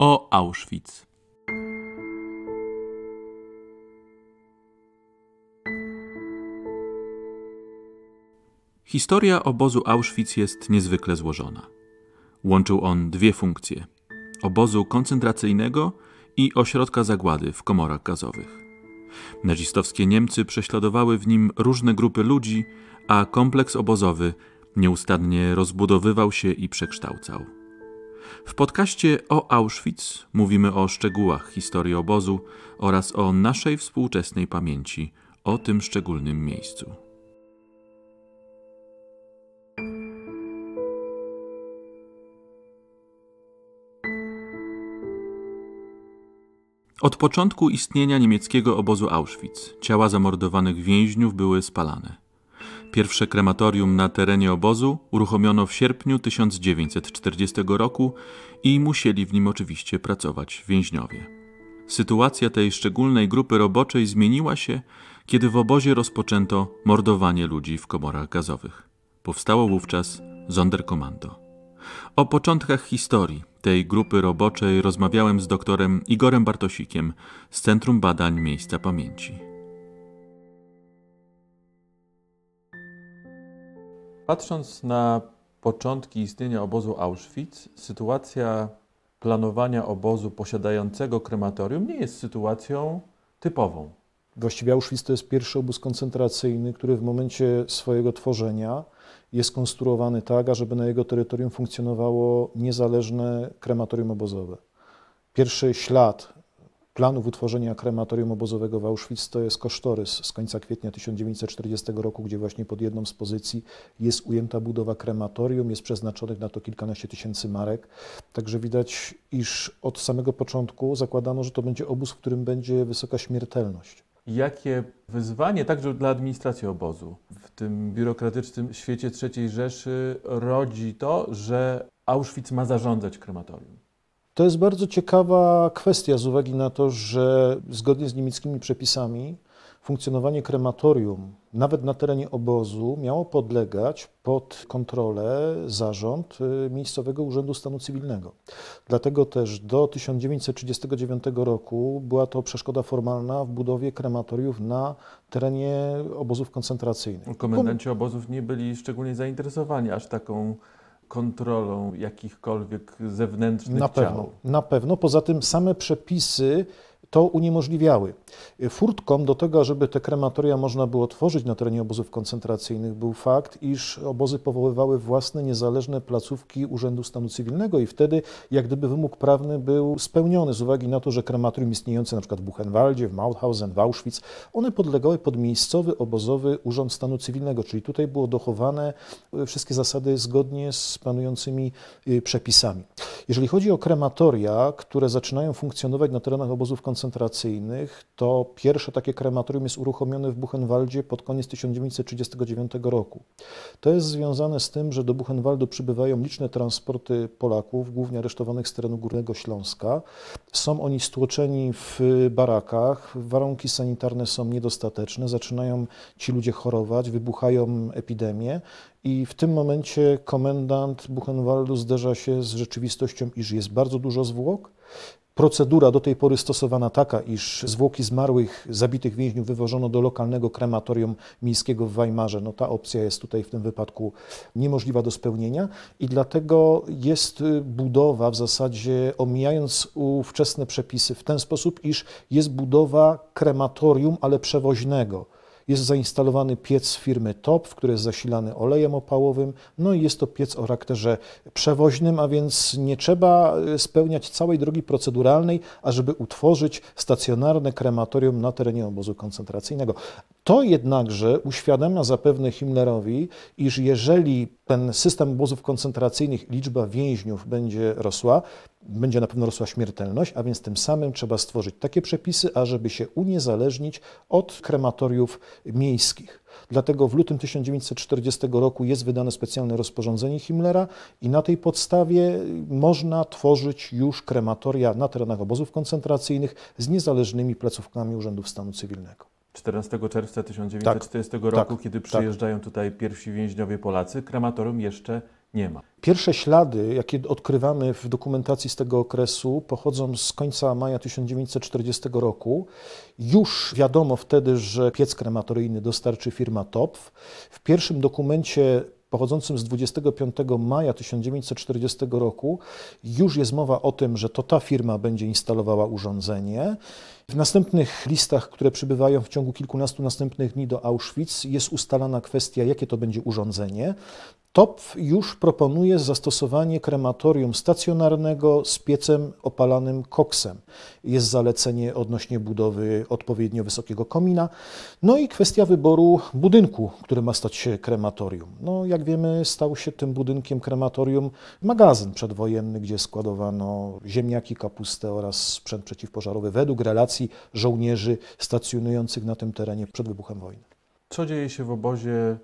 o Auschwitz. Historia obozu Auschwitz jest niezwykle złożona. Łączył on dwie funkcje: obozu koncentracyjnego i ośrodka zagłady w komorach gazowych. Nazistowskie Niemcy prześladowały w nim różne grupy ludzi, a kompleks obozowy nieustannie rozbudowywał się i przekształcał. W podcaście o Auschwitz mówimy o szczegółach historii obozu oraz o naszej współczesnej pamięci o tym szczególnym miejscu. Od początku istnienia niemieckiego obozu Auschwitz ciała zamordowanych więźniów były spalane. Pierwsze krematorium na terenie obozu uruchomiono w sierpniu 1940 roku i musieli w nim oczywiście pracować więźniowie. Sytuacja tej szczególnej grupy roboczej zmieniła się, kiedy w obozie rozpoczęto mordowanie ludzi w komorach gazowych. Powstało wówczas Zonderkommando. O początkach historii tej grupy roboczej rozmawiałem z doktorem Igorem Bartosikiem z Centrum Badań Miejsca Pamięci. Patrząc na początki istnienia obozu Auschwitz, sytuacja planowania obozu posiadającego krematorium nie jest sytuacją typową. Właściwie Auschwitz to jest pierwszy obóz koncentracyjny, który w momencie swojego tworzenia jest konstruowany tak, ażeby na jego terytorium funkcjonowało niezależne krematorium obozowe. Pierwszy ślad planów utworzenia krematorium obozowego w Auschwitz to jest kosztorys z końca kwietnia 1940 roku, gdzie właśnie pod jedną z pozycji jest ujęta budowa krematorium, jest przeznaczonych na to kilkanaście tysięcy marek. Także widać, iż od samego początku zakładano, że to będzie obóz, w którym będzie wysoka śmiertelność. Jakie wyzwanie także dla administracji obozu w tym biurokratycznym świecie III Rzeszy rodzi to, że Auschwitz ma zarządzać krematorium? To jest bardzo ciekawa kwestia z uwagi na to, że zgodnie z niemieckimi przepisami funkcjonowanie krematorium, nawet na terenie obozu, miało podlegać pod kontrolę zarząd y, Miejscowego Urzędu Stanu Cywilnego. Dlatego też do 1939 roku była to przeszkoda formalna w budowie krematoriów na terenie obozów koncentracyjnych. Komendanci obozów nie byli szczególnie zainteresowani aż taką kontrolą jakichkolwiek zewnętrznych na ciał. Pewno, na pewno. Poza tym same przepisy to uniemożliwiały. Furtką do tego, żeby te krematoria można było tworzyć na terenie obozów koncentracyjnych, był fakt, iż obozy powoływały własne niezależne placówki Urzędu Stanu Cywilnego i wtedy jak gdyby wymóg prawny był spełniony z uwagi na to, że krematorium istniejące np. w Buchenwaldzie, w Mauthausen, w Auschwitz, one podlegały pod miejscowy obozowy Urząd Stanu Cywilnego, czyli tutaj było dochowane e, wszystkie zasady zgodnie z panującymi e, przepisami. Jeżeli chodzi o krematoria, które zaczynają funkcjonować na terenach obozów koncentracyjnych, koncentracyjnych, to pierwsze takie krematorium jest uruchomione w Buchenwaldzie pod koniec 1939 roku. To jest związane z tym, że do Buchenwaldu przybywają liczne transporty Polaków, głównie aresztowanych z terenu Górnego Śląska. Są oni stłoczeni w barakach, warunki sanitarne są niedostateczne, zaczynają ci ludzie chorować, wybuchają epidemie i w tym momencie komendant Buchenwaldu zderza się z rzeczywistością, iż jest bardzo dużo zwłok, Procedura do tej pory stosowana taka, iż zwłoki zmarłych, zabitych więźniów wywożono do lokalnego krematorium miejskiego w Weimarze. No ta opcja jest tutaj w tym wypadku niemożliwa do spełnienia i dlatego jest y, budowa w zasadzie, omijając ówczesne przepisy w ten sposób, iż jest budowa krematorium, ale przewoźnego jest zainstalowany piec firmy TOP, w który jest zasilany olejem opałowym, no i jest to piec o charakterze przewoźnym, a więc nie trzeba e, spełniać całej drogi proceduralnej, ażeby utworzyć stacjonarne krematorium na terenie obozu koncentracyjnego. To jednakże uświadamia zapewne Himmlerowi, iż jeżeli ten system obozów koncentracyjnych, liczba więźniów będzie rosła, będzie na pewno rosła śmiertelność, a więc tym samym trzeba stworzyć takie przepisy, ażeby się uniezależnić od krematoriów miejskich. Dlatego w lutym 1940 roku jest wydane specjalne rozporządzenie Himmlera i na tej podstawie można tworzyć już krematoria na terenach obozów koncentracyjnych z niezależnymi placówkami urzędów stanu cywilnego. 14 czerwca 1940 tak. tak, roku, tak, kiedy przyjeżdżają tak. tutaj pierwsi więźniowie Polacy, krematorium jeszcze nie ma. Pierwsze ślady, jakie odkrywamy w dokumentacji z tego okresu, pochodzą z końca maja 1940 roku. Już wiadomo wtedy, że piec krematoryjny dostarczy firma TOPF. W pierwszym dokumencie pochodzącym z 25 maja 1940 roku już jest mowa o tym, że to ta firma będzie instalowała urządzenie. W następnych listach, które przybywają w ciągu kilkunastu następnych dni do Auschwitz, jest ustalana kwestia, jakie to będzie urządzenie. TOPF już proponuje zastosowanie krematorium stacjonarnego z piecem opalanym koksem. Jest zalecenie odnośnie budowy odpowiednio wysokiego komina. No i kwestia wyboru budynku, który ma stać się krematorium. No, jak wiemy, stał się tym budynkiem krematorium magazyn przedwojenny, gdzie składowano ziemniaki, kapustę oraz sprzęt przeciwpożarowy według relacji żołnierzy stacjonujących na tym terenie przed wybuchem wojny. Co dzieje się w obozie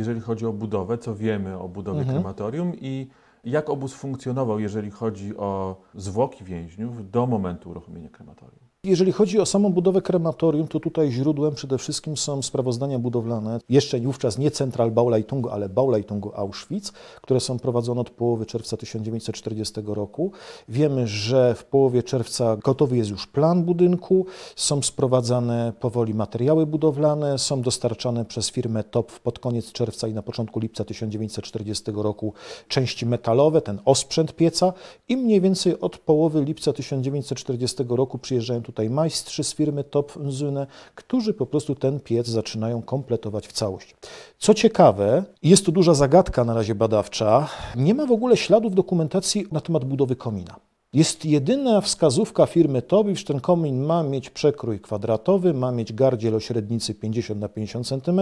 jeżeli chodzi o budowę, co wiemy o budowie mhm. krematorium i jak obóz funkcjonował, jeżeli chodzi o zwłoki więźniów do momentu uruchomienia krematorium? Jeżeli chodzi o samą budowę krematorium, to tutaj źródłem przede wszystkim są sprawozdania budowlane, jeszcze wówczas nie Central Bauleitung, ale Bauleitungu Auschwitz, które są prowadzone od połowy czerwca 1940 roku. Wiemy, że w połowie czerwca gotowy jest już plan budynku, są sprowadzane powoli materiały budowlane, są dostarczane przez firmę TOP pod koniec czerwca i na początku lipca 1940 roku części metalowe, ten osprzęt pieca i mniej więcej od połowy lipca 1940 roku przyjeżdżają tu tutaj majstrzy z firmy Topfenzyne, którzy po prostu ten piec zaczynają kompletować w całość. Co ciekawe, jest to duża zagadka na razie badawcza, nie ma w ogóle śladów dokumentacji na temat budowy komina. Jest jedyna wskazówka firmy Tobisz, ten komin ma mieć przekrój kwadratowy, ma mieć gardziel o średnicy 50 na 50 cm,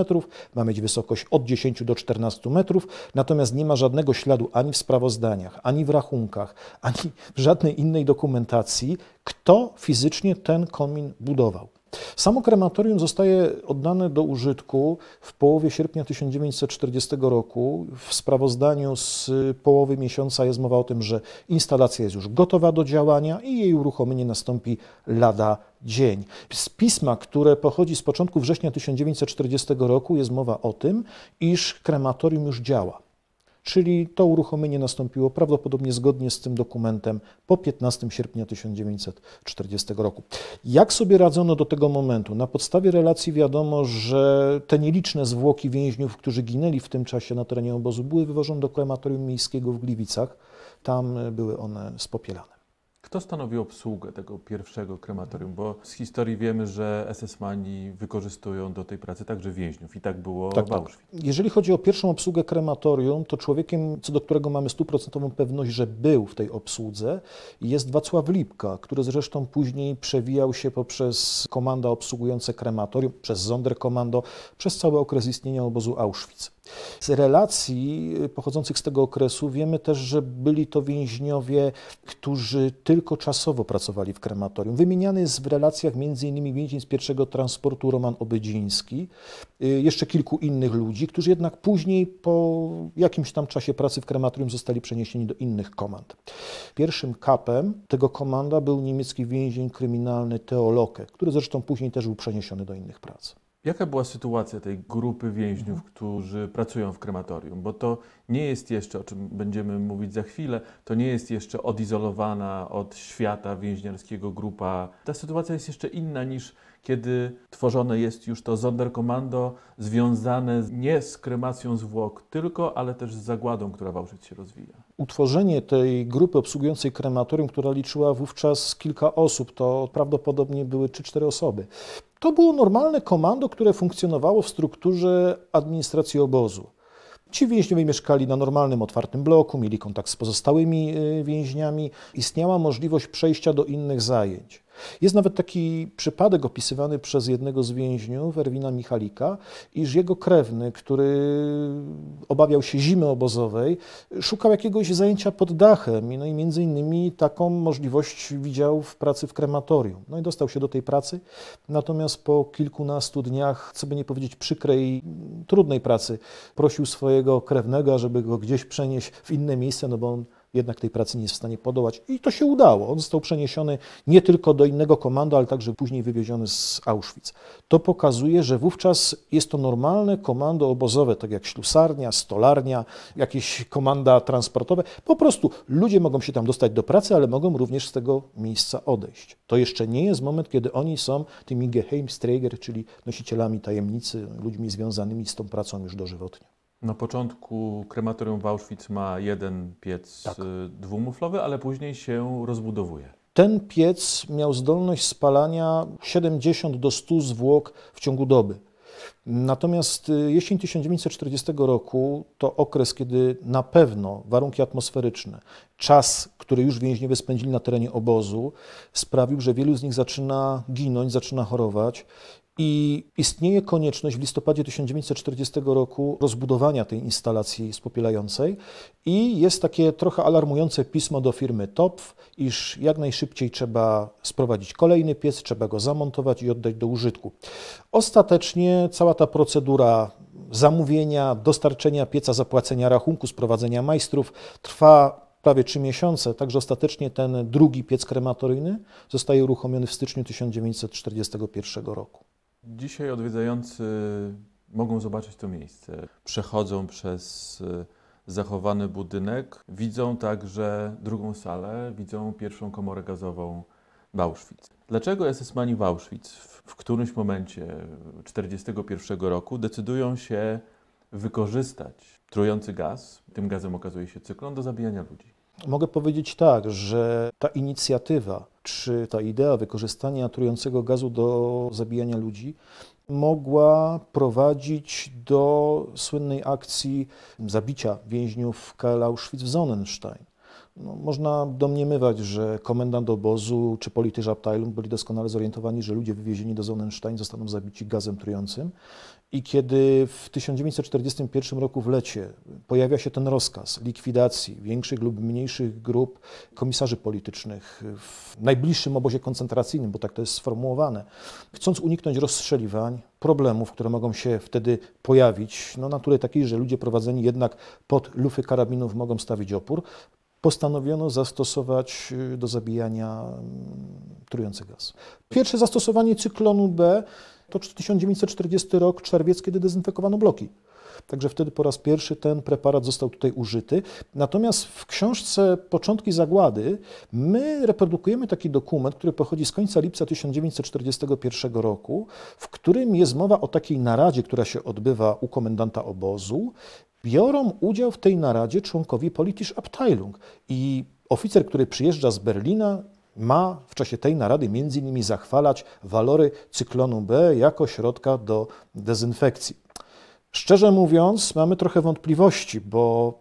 ma mieć wysokość od 10 do 14 metrów, natomiast nie ma żadnego śladu ani w sprawozdaniach, ani w rachunkach, ani w żadnej innej dokumentacji, kto fizycznie ten komin budował. Samo krematorium zostaje oddane do użytku w połowie sierpnia 1940 roku. W sprawozdaniu z połowy miesiąca jest mowa o tym, że instalacja jest już gotowa do działania i jej uruchomienie nastąpi lada dzień. Z pisma, które pochodzi z początku września 1940 roku, jest mowa o tym, iż krematorium już działa czyli to uruchomienie nastąpiło prawdopodobnie zgodnie z tym dokumentem po 15 sierpnia 1940 roku. Jak sobie radzono do tego momentu? Na podstawie relacji wiadomo, że te nieliczne zwłoki więźniów, którzy ginęli w tym czasie na terenie obozu, były wywożone do krematorium miejskiego w Gliwicach. Tam były one spopielane. Kto stanowił obsługę tego pierwszego krematorium? Bo z historii wiemy, że SS-mani wykorzystują do tej pracy także więźniów i tak było tak, w tak. Auschwitz. Tak. Jeżeli chodzi o pierwszą obsługę krematorium, to człowiekiem, co do którego mamy stuprocentową pewność, że był w tej obsłudze, jest Wacław Lipka, który zresztą później przewijał się poprzez komanda obsługujące krematorium, przez Zonderkommando, przez cały okres istnienia obozu Auschwitz. Z relacji y, pochodzących z tego okresu wiemy też, że byli to więźniowie, którzy tylko czasowo pracowali w krematorium. Wymieniany jest w relacjach m.in. więzień z pierwszego transportu Roman Obydziński, y, jeszcze kilku innych ludzi, którzy jednak później po jakimś tam czasie pracy w krematorium zostali przeniesieni do innych komand. Pierwszym kapem tego komanda był niemiecki więzień kryminalny Teoloke, który zresztą później też był przeniesiony do innych prac. Jaka była sytuacja tej grupy więźniów, mhm. którzy pracują w krematorium? Bo to nie jest jeszcze, o czym będziemy mówić za chwilę, to nie jest jeszcze odizolowana od świata więźniarskiego grupa. Ta sytuacja jest jeszcze inna niż kiedy tworzone jest już to Sonderkommando związane nie z kremacją zwłok tylko, ale też z zagładą, która w Auschwitz się rozwija. Utworzenie tej grupy obsługującej krematorium, która liczyła wówczas kilka osób, to prawdopodobnie były 3-4 osoby. To było normalne komando, które funkcjonowało w strukturze administracji obozu. Ci więźniowie mieszkali na normalnym, otwartym bloku, mieli kontakt z pozostałymi y, więźniami, istniała możliwość przejścia do innych zajęć. Jest nawet taki przypadek opisywany przez jednego z więźniów, Erwina Michalika, iż jego krewny, który obawiał się zimy obozowej, szukał jakiegoś zajęcia pod dachem no i między innymi taką możliwość widział w pracy w krematorium. No i dostał się do tej pracy, natomiast po kilkunastu dniach, co by nie powiedzieć przykrej, trudnej pracy, prosił swojego krewnego, żeby go gdzieś przenieść w inne miejsce, no bo on jednak tej pracy nie jest w stanie podołać. I to się udało. On został przeniesiony nie tylko do innego komando, ale także później wywieziony z Auschwitz. To pokazuje, że wówczas jest to normalne komando obozowe, tak jak ślusarnia, stolarnia, jakieś komanda transportowe. Po prostu ludzie mogą się tam dostać do pracy, ale mogą również z tego miejsca odejść. To jeszcze nie jest moment, kiedy oni są tymi Geheimsträger, czyli nosicielami tajemnicy, ludźmi związanymi z tą pracą już dożywotnie. Na początku krematorium w Auschwitz ma jeden piec tak. Y, dwumuflowy, ale później się rozbudowuje. Ten piec miał zdolność spalania 70 do 100 zwłok w ciągu doby. Natomiast y, jesień 1940 roku to okres, kiedy na pewno warunki atmosferyczne, czas, który już więźniowie spędzili na terenie obozu, sprawił, że wielu z nich zaczyna ginąć, zaczyna chorować. I istnieje konieczność w listopadzie 1940 roku rozbudowania tej instalacji spopielającej i jest takie trochę alarmujące pismo do firmy TOPF, iż jak najszybciej trzeba sprowadzić kolejny piec, trzeba go zamontować i oddać do użytku. Ostatecznie cała ta procedura zamówienia, dostarczenia pieca, zapłacenia rachunku, sprowadzenia majstrów trwa prawie 3 miesiące, także ostatecznie ten drugi piec krematoryjny zostaje uruchomiony w styczniu 1941 roku. Dzisiaj odwiedzający mogą zobaczyć to miejsce. Przechodzą przez e, zachowany budynek, widzą także drugą salę, widzą pierwszą komorę gazową w Auschwitz. Dlaczego SS-mani w Auschwitz w którymś momencie 1941 roku decydują się wykorzystać trujący gaz, tym gazem okazuje się cyklon, do zabijania ludzi? Mogę powiedzieć tak, że ta inicjatywa czy ta idea wykorzystania trującego gazu do zabijania ludzi mogła prowadzić do słynnej akcji zabicia więźniów Karla Auschwitz w Sonnenstein. No, można domniemywać, że komendant obozu czy polityż Abteilung byli doskonale zorientowani, że ludzie wywiezieni do Zonenstein zostaną zabici gazem trującym. I kiedy w 1941 roku w lecie pojawia się ten rozkaz likwidacji większych lub mniejszych grup komisarzy politycznych w najbliższym obozie koncentracyjnym, bo tak to jest sformułowane, chcąc uniknąć rozstrzeliwań, problemów, które mogą się wtedy pojawić, no natury takiej, że ludzie prowadzeni jednak pod lufy karabinów mogą stawić opór, postanowiono zastosować y, do zabijania mm, trujący gaz. Pierwsze zastosowanie cyklonu B to 1940 rok, czerwiec, kiedy dezynfekowano bloki. Także wtedy po raz pierwszy ten preparat został tutaj użyty. Natomiast w książce Początki Zagłady my reprodukujemy taki dokument, który pochodzi z końca lipca 1941 roku, w którym jest mowa o takiej naradzie, która się odbywa u komendanta obozu, Biorą udział w tej naradzie członkowie Politische Abteilung i oficer, który przyjeżdża z Berlina, ma w czasie tej narady między innymi zachwalać walory cyklonu B jako środka do dezynfekcji. Szczerze mówiąc, mamy trochę wątpliwości, bo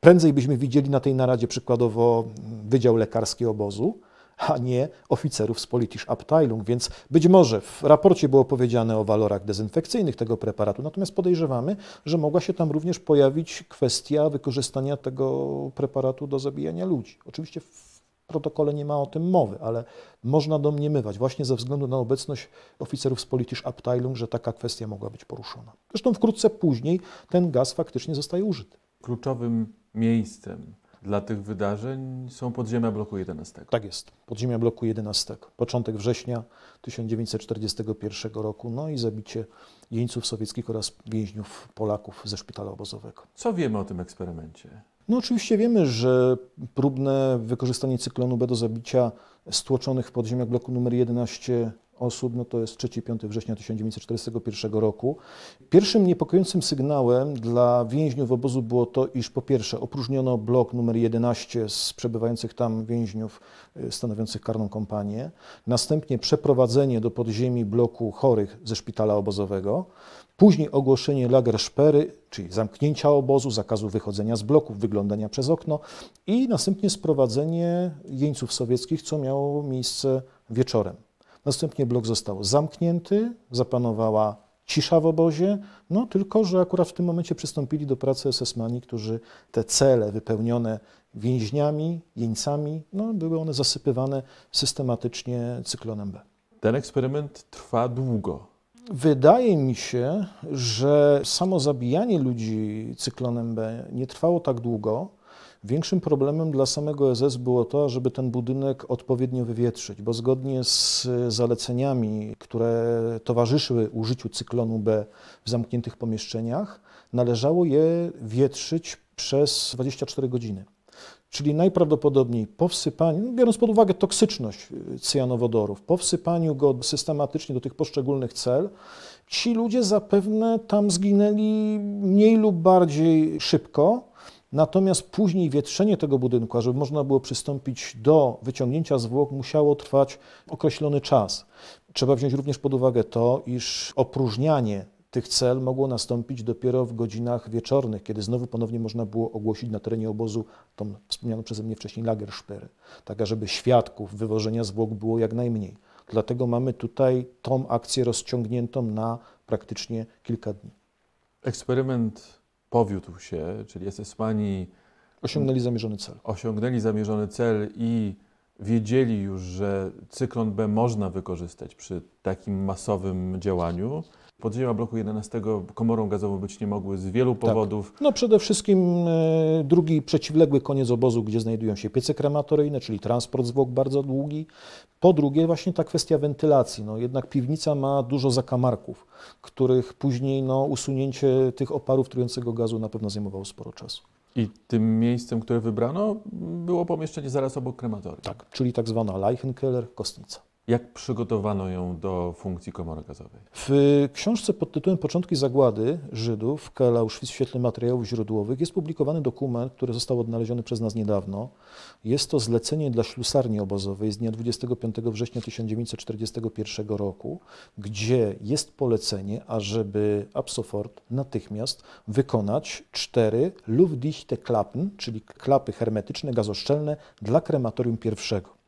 prędzej byśmy widzieli na tej naradzie przykładowo Wydział Lekarski Obozu, a nie oficerów z Politisch Abteilung. Więc być może w raporcie było powiedziane o walorach dezynfekcyjnych tego preparatu, natomiast podejrzewamy, że mogła się tam również pojawić kwestia wykorzystania tego preparatu do zabijania ludzi. Oczywiście w protokole nie ma o tym mowy, ale można domniemywać właśnie ze względu na obecność oficerów z Politisch Abteilung, że taka kwestia mogła być poruszona. Zresztą wkrótce później ten gaz faktycznie zostaje użyty. Kluczowym miejscem dla tych wydarzeń są podziemia bloku 11. Tak jest, podziemia bloku 11. Początek września 1941 roku, no i zabicie jeńców sowieckich oraz więźniów Polaków ze szpitala obozowego. Co wiemy o tym eksperymencie? No oczywiście wiemy, że próbne wykorzystanie cyklonu B do zabicia stłoczonych w podziemiach bloku numer 11 osób, no to jest 3-5 września 1941 roku. Pierwszym niepokojącym sygnałem dla więźniów obozu było to, iż po pierwsze opróżniono blok numer 11 z przebywających tam więźniów y, stanowiących karną kompanię, następnie przeprowadzenie do podziemi bloku chorych ze szpitala obozowego, Później ogłoszenie lager szpery, czyli zamknięcia obozu, zakazu wychodzenia z bloków, wyglądania przez okno i następnie sprowadzenie jeńców sowieckich, co miało miejsce wieczorem. Następnie blok został zamknięty, zapanowała cisza w obozie, no tylko, że akurat w tym momencie przystąpili do pracy SS-mani, którzy te cele wypełnione więźniami, jeńcami, no były one zasypywane systematycznie cyklonem B. Ten eksperyment trwa długo. Wydaje mi się, że samo zabijanie ludzi cyklonem B nie trwało tak długo, Większym problemem dla samego EZS było to, żeby ten budynek odpowiednio wywietrzyć, bo zgodnie z e, zaleceniami, które towarzyszyły użyciu cyklonu B w zamkniętych pomieszczeniach, należało je wietrzyć przez 24 godziny. Czyli najprawdopodobniej po wsypaniu, no, biorąc pod uwagę toksyczność e, cyjanowodorów, po wsypaniu go systematycznie do tych poszczególnych cel, ci ludzie zapewne tam zginęli mniej lub bardziej szybko, Natomiast później wietrzenie tego budynku, żeby można było przystąpić do wyciągnięcia zwłok, musiało trwać określony czas. Trzeba wziąć również pod uwagę to, iż opróżnianie tych cel mogło nastąpić dopiero w godzinach wieczornych, kiedy znowu ponownie można było ogłosić na terenie obozu tą wspomnianą przeze mnie wcześniej lagerszpery, tak aby świadków wywożenia zwłok było jak najmniej. Dlatego mamy tutaj tą akcję rozciągniętą na praktycznie kilka dni. Eksperyment powiódł się, czyli esesmani osiągnęli zamierzony cel. Osiągnęli zamierzony cel i wiedzieli już, że cyklon B można wykorzystać przy takim masowym działaniu podziemia bloku 11 komorą gazową być nie mogły z wielu tak. powodów. Tak. No przede wszystkim e, drugi przeciwległy koniec obozu, gdzie znajdują się piece krematoryjne, czyli transport zwłok bardzo długi. Po drugie właśnie ta kwestia wentylacji. No jednak piwnica ma dużo zakamarków, których później no, usunięcie tych oparów trującego gazu na pewno zajmowało sporo czasu. I tym miejscem, które wybrano, było pomieszczenie zaraz obok krematorium. Tak, czyli tak zwana Leichenkeller, kostnica. Jak przygotowano ją do funkcji komory gazowej? W książce pod tytułem Początki zagłady Żydów Kala Auschwitz w świetle materiałów źródłowych jest publikowany dokument, który został odnaleziony przez nas niedawno. Jest to zlecenie dla ślusarni obozowej z dnia 25 września 1941 roku, gdzie jest polecenie, ażeby Absofort natychmiast wykonać cztery Luftdichte Klappen, czyli klapy hermetyczne, gazoszczelne dla krematorium pierwszego.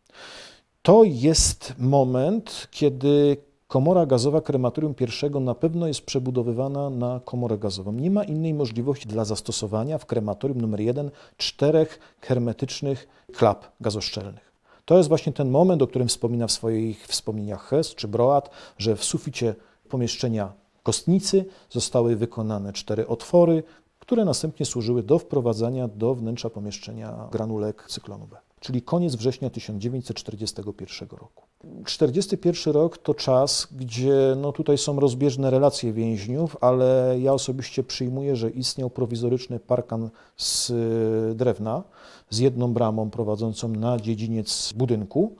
To jest moment, kiedy komora gazowa krematorium pierwszego na pewno jest przebudowywana na komorę gazową. Nie ma innej możliwości dla zastosowania w krematorium numer jeden czterech hermetycznych klap gazoszczelnych. To jest właśnie ten moment, o którym wspomina w swoich wspomnieniach Hess czy Broad, że w suficie pomieszczenia kostnicy zostały wykonane cztery otwory, które następnie służyły do wprowadzania do wnętrza pomieszczenia granulek cyklonu B czyli koniec września 1941 roku. 1941 rok to czas, gdzie no tutaj są rozbieżne relacje więźniów, ale ja osobiście przyjmuję, że istniał prowizoryczny parkan z e, drewna z jedną bramą prowadzącą na dziedziniec budynku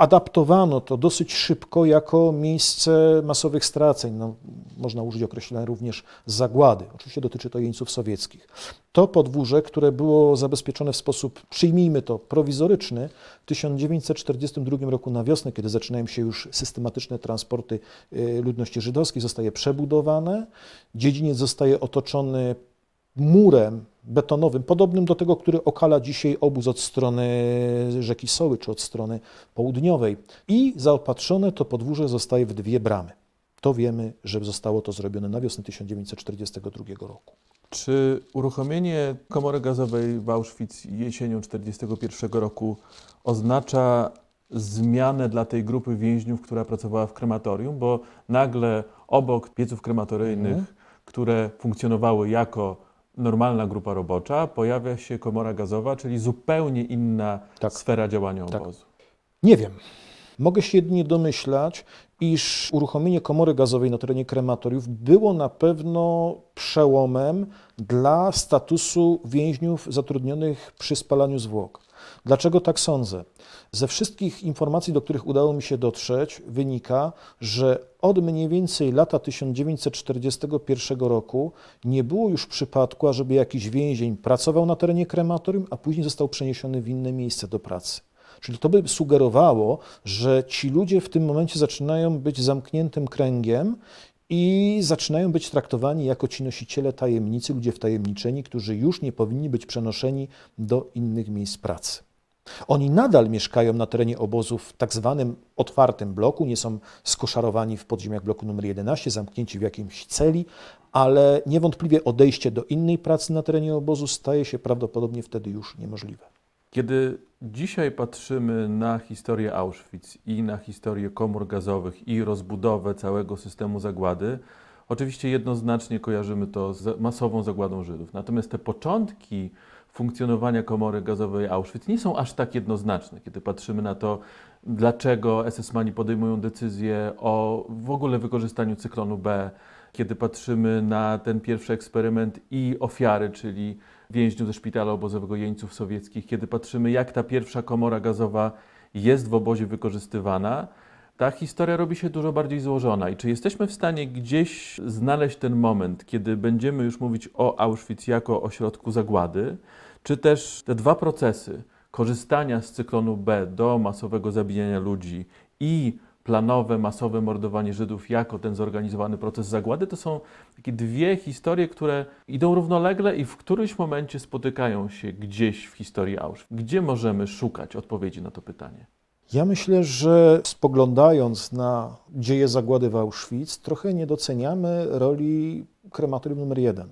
adaptowano to dosyć szybko jako miejsce masowych straceń. No, można użyć określenia również zagłady. Oczywiście dotyczy to jeńców sowieckich. To podwórze, które było zabezpieczone w sposób, przyjmijmy to, prowizoryczny, w 1942 roku na wiosnę, kiedy zaczynają się już systematyczne transporty y, ludności żydowskiej, zostaje przebudowane. Dziedziniec zostaje otoczony murem betonowym, podobnym do tego, który okala dzisiaj obóz od strony rzeki Soły czy od strony południowej. I zaopatrzone to podwórze zostaje w dwie bramy. To wiemy, że zostało to zrobione na wiosnę 1942 roku. Czy uruchomienie komory gazowej w Auschwitz jesienią 1941 roku oznacza zmianę dla tej grupy więźniów, która pracowała w krematorium? Bo nagle obok pieców krematoryjnych, mm. które funkcjonowały jako normalna grupa robocza, pojawia się komora gazowa, czyli zupełnie inna tak. sfera działania tak. obozu. Nie wiem. Mogę się jedynie domyślać, iż uruchomienie komory gazowej na terenie krematoriów było na pewno przełomem dla statusu więźniów zatrudnionych przy spalaniu zwłok. Dlaczego tak sądzę? Ze wszystkich informacji, do których udało mi się dotrzeć, wynika, że od mniej więcej lata 1941 roku nie było już przypadku, ażeby jakiś więzień pracował na terenie krematorium, a później został przeniesiony w inne miejsce do pracy. Czyli to by sugerowało, że ci ludzie w tym momencie zaczynają być zamkniętym kręgiem i zaczynają być traktowani jako ci nosiciele tajemnicy, ludzie wtajemniczeni, którzy już nie powinni być przenoszeni do innych miejsc pracy. Oni nadal mieszkają na terenie obozów w tak zwanym otwartym bloku, nie są skoszarowani w podziemiach bloku numer 11, zamknięci w jakimś celi, ale niewątpliwie odejście do innej pracy na terenie obozu staje się prawdopodobnie wtedy już niemożliwe. Kiedy dzisiaj patrzymy na historię Auschwitz i na historię komór gazowych i rozbudowę całego systemu zagłady, oczywiście jednoznacznie kojarzymy to z masową zagładą Żydów. Natomiast te początki funkcjonowania komory gazowej Auschwitz nie są aż tak jednoznaczne, kiedy patrzymy na to, dlaczego SS-mani podejmują decyzję o w ogóle wykorzystaniu cyklonu B, kiedy patrzymy na ten pierwszy eksperyment i ofiary, czyli więźniów ze szpitala obozowego jeńców sowieckich, kiedy patrzymy, jak ta pierwsza komora gazowa jest w obozie wykorzystywana, ta historia robi się dużo bardziej złożona. I czy jesteśmy w stanie gdzieś znaleźć ten moment, kiedy będziemy już mówić o Auschwitz jako ośrodku zagłady, czy też te dwa procesy korzystania z cyklonu B do masowego zabijania ludzi i planowe, masowe mordowanie Żydów jako ten zorganizowany proces zagłady, to są takie dwie historie, które idą równolegle i w którymś momencie spotykają się gdzieś w historii Auschwitz. Gdzie możemy szukać odpowiedzi na to pytanie? Ja myślę, że spoglądając na dzieje zagłady w Auschwitz, trochę nie doceniamy roli krematorium numer jeden.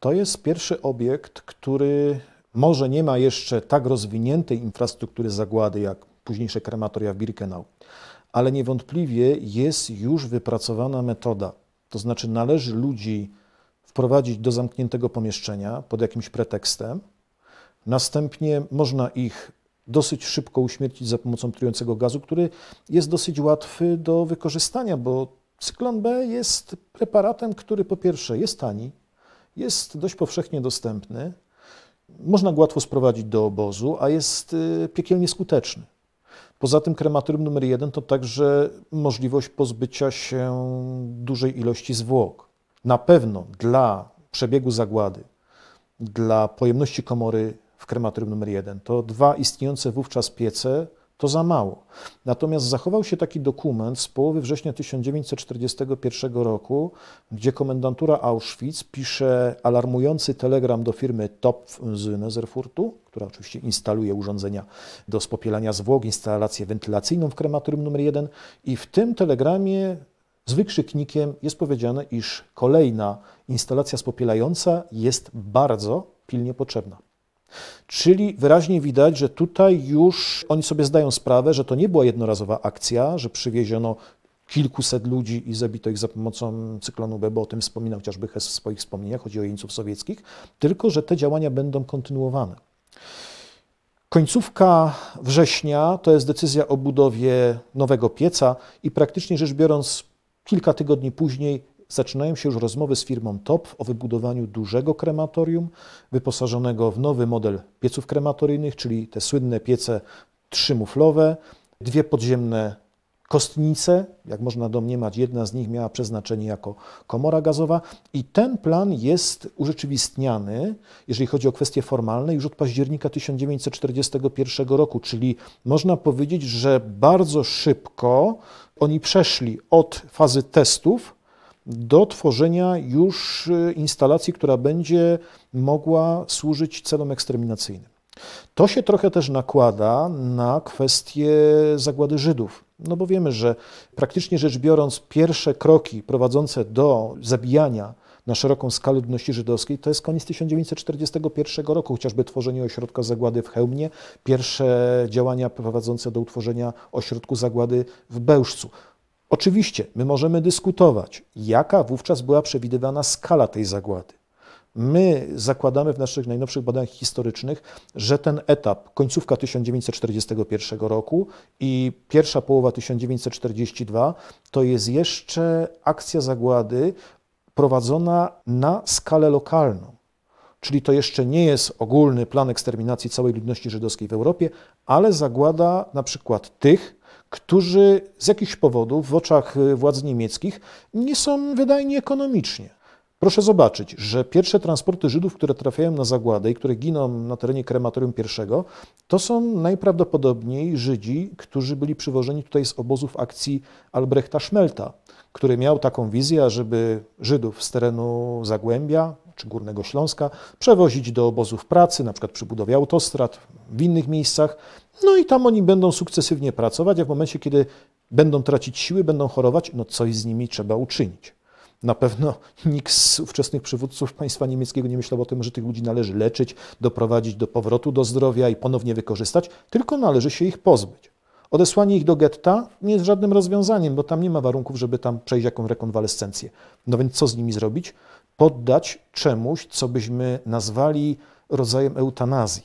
To jest pierwszy obiekt, który może nie ma jeszcze tak rozwiniętej infrastruktury zagłady jak późniejsze krematoria w Birkenau, ale niewątpliwie jest już wypracowana metoda. To znaczy należy ludzi wprowadzić do zamkniętego pomieszczenia pod jakimś pretekstem, następnie można ich dosyć szybko uśmiercić za pomocą trującego gazu, który jest dosyć łatwy do wykorzystania, bo cyklon B jest preparatem, który po pierwsze jest tani, jest dość powszechnie dostępny, można go łatwo sprowadzić do obozu, a jest y, piekielnie skuteczny. Poza tym krematorium numer jeden to także możliwość pozbycia się dużej ilości zwłok. Na pewno dla przebiegu zagłady, dla pojemności komory w krematorium numer jeden. To dwa istniejące wówczas piece to za mało. Natomiast zachował się taki dokument z połowy września 1941 roku, gdzie komendantura Auschwitz pisze alarmujący telegram do firmy Topf z Nezerfurtu, która oczywiście instaluje urządzenia do spopielania zwłok, instalację wentylacyjną w krematorium numer jeden i w tym telegramie z wykrzyknikiem jest powiedziane, iż kolejna instalacja spopielająca jest bardzo pilnie potrzebna. Czyli wyraźnie widać, że tutaj już oni sobie zdają sprawę, że to nie była jednorazowa akcja, że przywieziono kilkuset ludzi i zabito ich za pomocą cyklonu Bebo, o tym wspominał chociażby Hess w swoich wspomnieniach, chodzi o jeńców sowieckich, tylko że te działania będą kontynuowane. Końcówka września to jest decyzja o budowie nowego pieca i praktycznie rzecz biorąc kilka tygodni później zaczynają się już rozmowy z firmą TOP o wybudowaniu dużego krematorium wyposażonego w nowy model pieców krematoryjnych, czyli te słynne piece trzymuflowe, dwie podziemne kostnice, jak można domniemać, jedna z nich miała przeznaczenie jako komora gazowa i ten plan jest urzeczywistniany, jeżeli chodzi o kwestie formalne, już od października 1941 roku, czyli można powiedzieć, że bardzo szybko oni przeszli od fazy testów do tworzenia już y, instalacji, która będzie mogła służyć celom eksterminacyjnym. To się trochę też nakłada na kwestię zagłady Żydów. No bo wiemy, że praktycznie rzecz biorąc, pierwsze kroki prowadzące do zabijania na szeroką skalę ludności żydowskiej, to jest koniec 1941 roku, chociażby tworzenie ośrodka zagłady w Hełmie, pierwsze działania prowadzące do utworzenia ośrodku zagłady w Bełżcu. Oczywiście my możemy dyskutować, jaka wówczas była przewidywana skala tej zagłady. My zakładamy w naszych najnowszych badaniach historycznych, że ten etap, końcówka 1941 roku i pierwsza połowa 1942, to jest jeszcze akcja zagłady prowadzona na skalę lokalną. Czyli to jeszcze nie jest ogólny plan eksterminacji całej ludności żydowskiej w Europie, ale zagłada na przykład tych, którzy z jakichś powodów w oczach y, władz niemieckich nie są wydajni ekonomicznie. Proszę zobaczyć, że pierwsze transporty Żydów, które trafiają na zagładę i które giną na terenie krematorium pierwszego, to są najprawdopodobniej Żydzi, którzy byli przywożeni tutaj z obozów akcji Albrechta Schmelta, który miał taką wizję, żeby Żydów z terenu Zagłębia, czy Górnego Śląska, przewozić do obozów pracy, na przykład przy budowie autostrad, w innych miejscach. No i tam oni będą sukcesywnie pracować, a w momencie, kiedy będą tracić siły, będą chorować, no coś z nimi trzeba uczynić. Na pewno nikt z ówczesnych przywódców państwa niemieckiego nie myślał o tym, że tych ludzi należy leczyć, doprowadzić do powrotu do zdrowia i ponownie wykorzystać, tylko należy się ich pozbyć. Odesłanie ich do getta nie jest żadnym rozwiązaniem, bo tam nie ma warunków, żeby tam przejść jaką rekonwalescencję. No więc co z nimi zrobić? poddać czemuś, co byśmy nazwali rodzajem eutanazji,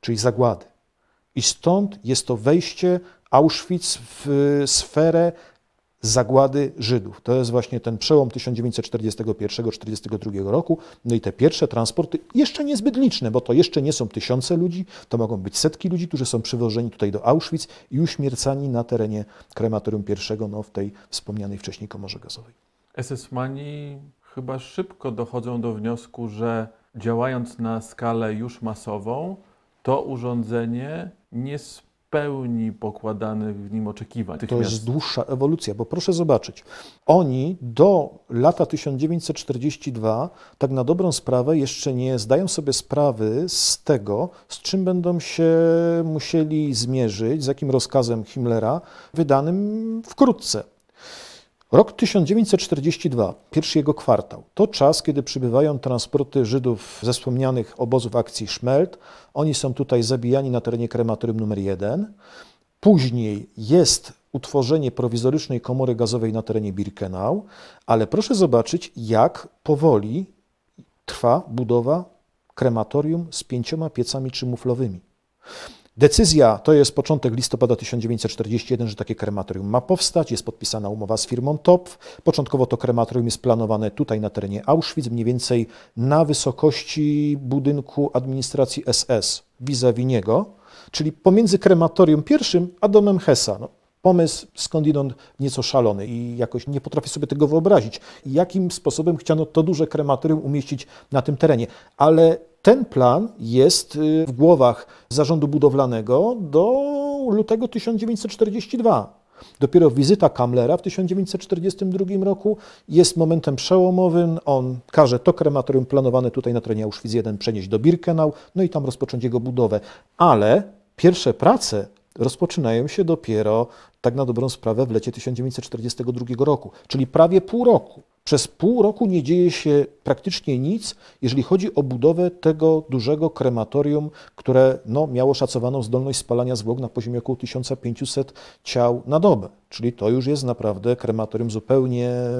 czyli zagłady. I stąd jest to wejście Auschwitz w y, sferę zagłady Żydów. To jest właśnie ten przełom 1941-1942 roku. No i te pierwsze transporty, jeszcze niezbyt liczne, bo to jeszcze nie są tysiące ludzi, to mogą być setki ludzi, którzy są przywożeni tutaj do Auschwitz i uśmiercani na terenie krematorium pierwszego, no w tej wspomnianej wcześniej komorze gazowej. SS-mani chyba szybko dochodzą do wniosku, że działając na skalę już masową, to urządzenie nie spełni pokładanych w nim oczekiwań. To jest dłuższa ewolucja, bo proszę zobaczyć, oni do lata 1942 tak na dobrą sprawę jeszcze nie zdają sobie sprawy z tego, z czym będą się musieli zmierzyć, z jakim rozkazem Himmlera wydanym wkrótce. Rok 1942, pierwszy jego kwartał, to czas, kiedy przybywają transporty Żydów ze wspomnianych obozów akcji Schmelt. Oni są tutaj zabijani na terenie krematorium numer 1. Później jest utworzenie prowizorycznej komory gazowej na terenie Birkenau, ale proszę zobaczyć, jak powoli trwa budowa krematorium z pięcioma piecami czymuflowymi. Decyzja to jest początek listopada 1941, że takie krematorium ma powstać. Jest podpisana umowa z firmą TOPF. Początkowo to krematorium jest planowane tutaj na terenie Auschwitz, mniej więcej na wysokości budynku administracji SS vis-a-vis niego, czyli pomiędzy krematorium pierwszym a domem Hessa. No, pomysł skądinąd nieco szalony i jakoś nie potrafię sobie tego wyobrazić, jakim sposobem chciano to duże krematorium umieścić na tym terenie. Ale ten plan jest y, w głowach zarządu budowlanego do lutego 1942. Dopiero wizyta Kamlera w 1942 roku jest momentem przełomowym. On każe to krematorium planowane tutaj na terenie Auschwitz I przenieść do Birkenau, no i tam rozpocząć jego budowę. Ale pierwsze prace rozpoczynają się dopiero, tak na dobrą sprawę, w lecie 1942 roku, czyli prawie pół roku. Przez pół roku nie dzieje się praktycznie nic, jeżeli chodzi o budowę tego dużego krematorium, które no, miało szacowaną zdolność spalania zwłok na poziomie około 1500 ciał na dobę. Czyli to już jest naprawdę krematorium zupełnie e,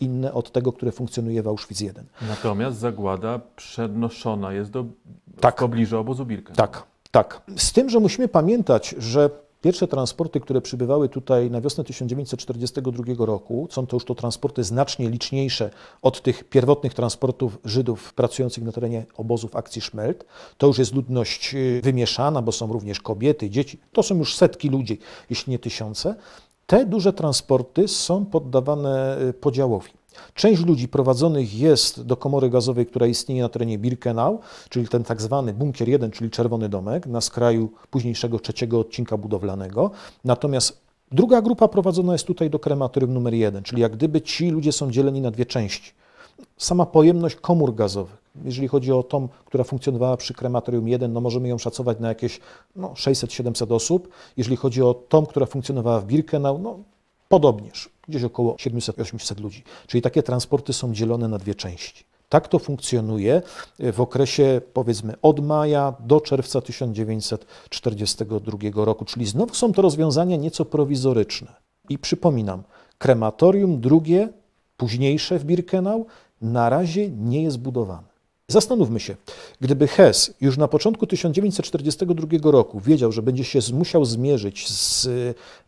inne od tego, które funkcjonuje w Auschwitz I. Natomiast zagłada przenoszona jest do tak. pobliżu obozu Birkenau. Tak. Tak. Z tym, że musimy pamiętać, że Pierwsze transporty, które przybywały tutaj na wiosnę 1942 roku, są to już to transporty znacznie liczniejsze od tych pierwotnych transportów Żydów pracujących na terenie obozów akcji Schmelt. To już jest ludność y, wymieszana, bo są również kobiety, dzieci. To są już setki ludzi, jeśli nie tysiące. Te duże transporty są poddawane y, podziałowi. Część ludzi prowadzonych jest do komory gazowej, która istnieje na terenie Birkenau, czyli ten tak zwany bunkier 1, czyli czerwony domek na skraju późniejszego trzeciego odcinka budowlanego. Natomiast druga grupa prowadzona jest tutaj do krematorium numer 1, czyli jak gdyby ci ludzie są dzieleni na dwie części. Sama pojemność komór gazowych, jeżeli chodzi o tą, która funkcjonowała przy krematorium 1, no możemy ją szacować na jakieś no, 600-700 osób. Jeżeli chodzi o tą, która funkcjonowała w Birkenau, no Podobnież gdzieś około 700-800 ludzi. Czyli takie transporty są dzielone na dwie części. Tak to funkcjonuje w okresie powiedzmy od maja do czerwca 1942 roku, czyli znowu są to rozwiązania nieco prowizoryczne. I przypominam, krematorium drugie, późniejsze w Birkenau, na razie nie jest budowane. Zastanówmy się, gdyby Hess już na początku 1942 roku wiedział, że będzie się musiał zmierzyć z e,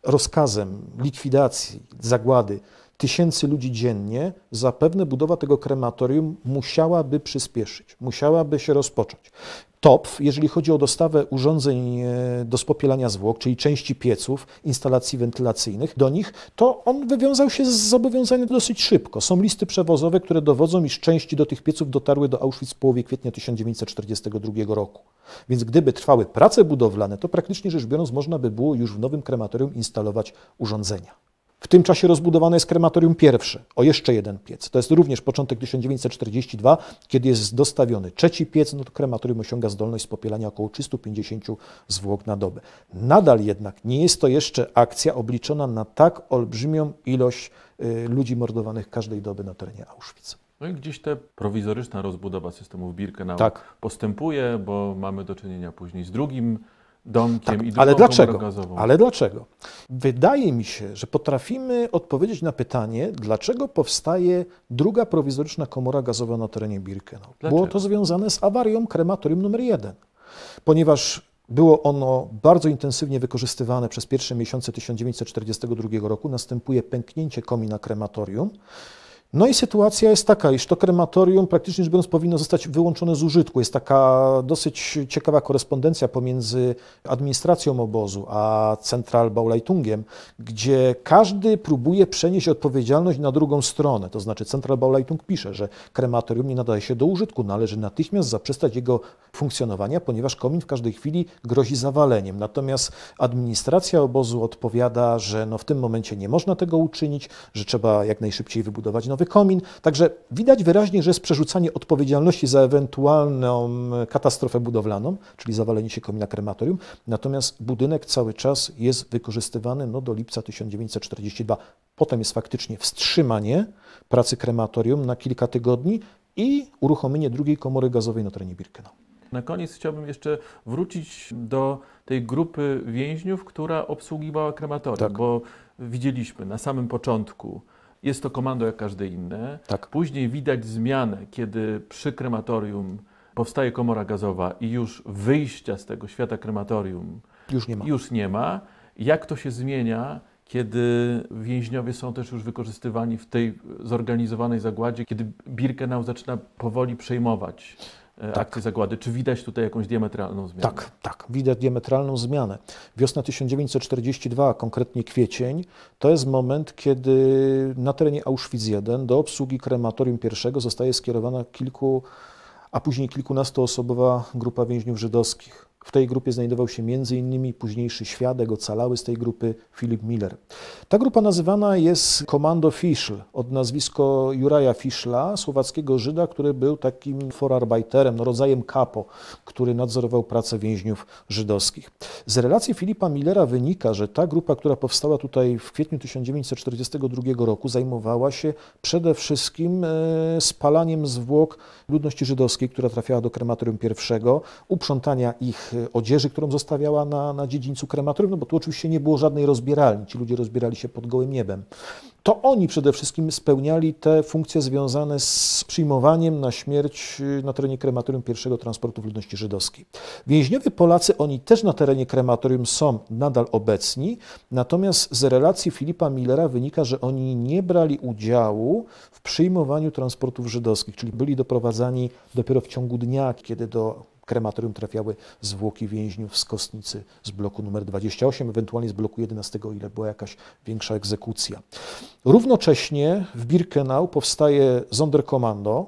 rozkazem likwidacji zagłady tysięcy ludzi dziennie, zapewne budowa tego krematorium musiałaby przyspieszyć, musiałaby się rozpocząć. TOPF, jeżeli chodzi o dostawę urządzeń e, do spopielania zwłok, czyli części pieców, instalacji wentylacyjnych do nich, to on wywiązał się z zobowiązania dosyć szybko. Są listy przewozowe, które dowodzą, iż części do tych pieców dotarły do Auschwitz w połowie kwietnia 1942 roku. Więc gdyby trwały prace budowlane, to praktycznie rzecz biorąc można by było już w nowym krematorium instalować urządzenia. W tym czasie rozbudowane jest krematorium pierwsze, o jeszcze jeden piec. To jest również początek 1942, kiedy jest dostawiony trzeci piec, no to krematorium osiąga zdolność spopielania około 350 zwłok na dobę. Nadal jednak nie jest to jeszcze akcja obliczona na tak olbrzymią ilość y, ludzi mordowanych każdej doby na terenie Auschwitz. No i gdzieś ta prowizoryczna rozbudowa systemów Birkenau tak. postępuje, bo mamy do czynienia później z drugim domkiem tak, i ale dlaczego? gazową. Ale dlaczego? Wydaje mi się, że potrafimy odpowiedzieć na pytanie, dlaczego powstaje druga prowizoryczna komora gazowa na terenie Birkenau. Dlaczego? Było to związane z awarią krematorium numer jeden, ponieważ było ono bardzo intensywnie wykorzystywane przez pierwsze miesiące 1942 roku. Następuje pęknięcie komina krematorium. No i sytuacja jest taka, iż to krematorium praktycznie rzecz biorąc powinno zostać wyłączone z użytku. Jest taka dosyć ciekawa korespondencja pomiędzy administracją obozu a Central Bauleitungiem, gdzie każdy próbuje przenieść odpowiedzialność na drugą stronę. To znaczy Central Bauleitung pisze, że krematorium nie nadaje się do użytku, należy natychmiast zaprzestać jego funkcjonowania, ponieważ komin w każdej chwili grozi zawaleniem. Natomiast administracja obozu odpowiada, że no w tym momencie nie można tego uczynić, że trzeba jak najszybciej wybudować nowe nowy komin. Także widać wyraźnie, że jest przerzucanie odpowiedzialności za ewentualną katastrofę budowlaną, czyli zawalenie się komina krematorium. Natomiast budynek cały czas jest wykorzystywany no, do lipca 1942. Potem jest faktycznie wstrzymanie pracy krematorium na kilka tygodni i uruchomienie drugiej komory gazowej na terenie Birkenau. Na koniec chciałbym jeszcze wrócić do tej grupy więźniów, która obsługiwała krematorium, tak. bo widzieliśmy na samym początku jest to komando jak każde inne. Tak. Później widać zmianę, kiedy przy krematorium powstaje komora gazowa i już wyjścia z tego świata krematorium już nie ma. Już nie ma. Jak to się zmienia, kiedy więźniowie są też już wykorzystywani w tej zorganizowanej zagładzie, kiedy Birkenau zaczyna powoli przejmować E, tak. akcji zagłady. Czy widać tutaj jakąś diametralną zmianę? Tak, tak, widać diametralną zmianę. Wiosna 1942, a konkretnie kwiecień, to jest moment, kiedy na terenie Auschwitz I do obsługi krematorium I zostaje skierowana kilku, a później kilkunastoosobowa grupa więźniów żydowskich. W tej grupie znajdował się m.in. późniejszy świadek ocalały z tej grupy Philip Miller. Ta grupa nazywana jest Komando Fischl od nazwiska Juraja Fischla, słowackiego Żyda, który był takim forarbeiterem, no rodzajem kapo, który nadzorował pracę więźniów żydowskich. Z relacji Filipa Millera wynika, że ta grupa, która powstała tutaj w kwietniu 1942 roku, zajmowała się przede wszystkim e, spalaniem zwłok ludności żydowskiej, która trafiała do krematorium pierwszego, uprzątania ich E, odzieży, którą zostawiała na, na dziedzińcu krematorium, no bo tu oczywiście nie było żadnej rozbieralni, ci ludzie rozbierali się pod gołym niebem. To oni przede wszystkim spełniali te funkcje związane z przyjmowaniem na śmierć y, na terenie krematorium pierwszego transportu ludności żydowskiej. Więźniowie Polacy, oni też na terenie krematorium są nadal obecni, natomiast z relacji Filipa Millera wynika, że oni nie brali udziału w przyjmowaniu transportów żydowskich, czyli byli doprowadzani dopiero w ciągu dnia, kiedy do krematorium trafiały zwłoki więźniów z Kostnicy z bloku numer 28, ewentualnie z bloku 11, ile była jakaś większa egzekucja. Równocześnie w Birkenau powstaje Sonderkommando,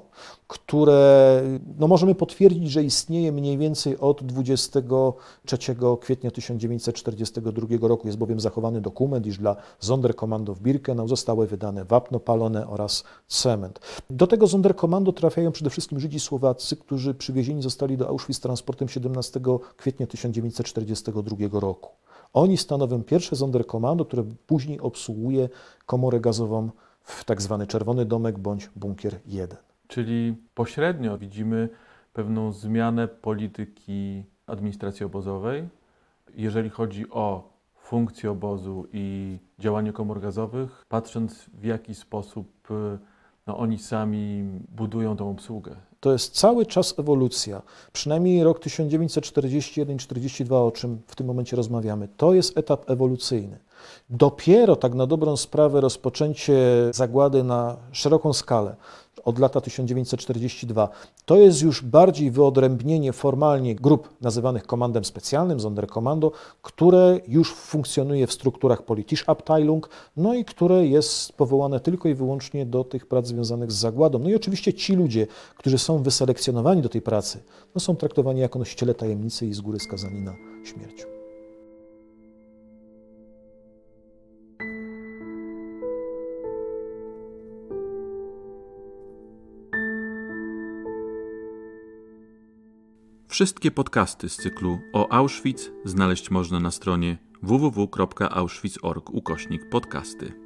które no możemy potwierdzić, że istnieje mniej więcej od 23 kwietnia 1942 roku. Jest bowiem zachowany dokument, iż dla Sonderkommando w Birkenau zostały wydane wapno palone oraz cement. Do tego Sonderkommando trafiają przede wszystkim Żydzi Słowacy, którzy przywiezieni zostali do Auschwitz transportem 17 kwietnia 1942 roku. Oni stanowią pierwsze Sonderkommando, które później obsługuje komorę gazową w tzw. Tak Czerwony Domek bądź Bunkier 1. Czyli pośrednio widzimy pewną zmianę polityki administracji obozowej, jeżeli chodzi o funkcję obozu i działanie komór gazowych, patrząc w jaki sposób y, no, oni sami budują tą obsługę. To jest cały czas ewolucja. Przynajmniej rok 1941-42, o czym w tym momencie rozmawiamy, to jest etap ewolucyjny. Dopiero tak na dobrą sprawę rozpoczęcie zagłady na szeroką skalę od lata 1942. To jest już bardziej wyodrębnienie formalnie grup nazywanych komandem specjalnym, Sonderkommando, które już funkcjonuje w strukturach Abteilung, no i które jest powołane tylko i wyłącznie do tych prac związanych z zagładą. No i oczywiście ci ludzie, którzy są wyselekcjonowani do tej pracy, no są traktowani jako nosiciele tajemnicy i z góry skazani na śmierć. Wszystkie podcasty z cyklu o Auschwitz znaleźć można na stronie www.auschwitz.org ukośnik podcasty.